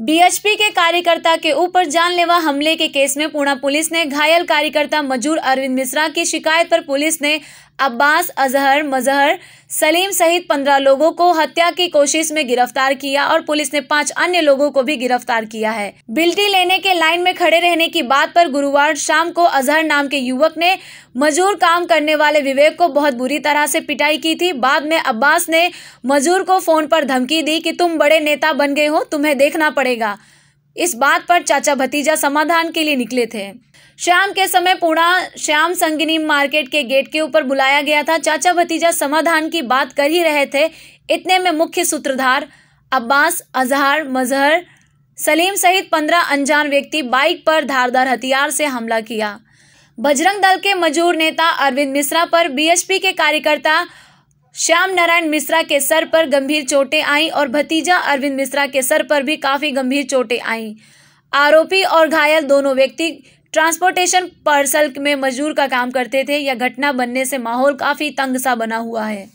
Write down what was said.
BHP के कार्यकर्ता के ऊपर जानलेवा हमले के केस में पूना पुलिस ने घायल कार्यकर्ता मजूर अरविंद मिश्रा की शिकायत पर पुलिस ने अब्बास अजहर मजहर सलीम सहित पंद्रह लोगों को हत्या की कोशिश में गिरफ्तार किया और पुलिस ने पांच अन्य लोगों को भी गिरफ्तार किया है बिल्टी लेने के लाइन में खड़े रहने की बात पर गुरुवार शाम को अजहर नाम के युवक ने मजूर काम करने वाले विवेक को बहुत बुरी तरह से पिटाई की थी बाद में अब्बास ने मजूर को फोन पर धमकी दी कि तुम बड़े नेता बन गए हो तुम्हें देखना पड़ेगा इस बात पर चाचा भतीजा समाधान के लिए निकले थे शाम के समय पूरा श्याम संगिनी मार्केट के गेट के ऊपर बुलाया गया था चाचा भतीजा समाधान की बात कर ही रहे थे इतने में मुख्य सूत्रधार अब्बास अजहर मजहर सलीम सहित पंद्रह अनजान व्यक्ति बाइक पर धारदार हथियार से हमला किया बजरंग दल के मजूर नेता अरविंद मिश्रा पर बीएसपी के कार्यकर्ता श्याम नारायण मिश्रा के सर पर गंभीर चोटें आईं और भतीजा अरविंद मिश्रा के सर पर भी काफी गंभीर चोटें आईं आरोपी और घायल दोनों व्यक्ति ट्रांसपोर्टेशन पार्सल में मजदूर का काम करते थे यह घटना बनने से माहौल काफी तंग सा बना हुआ है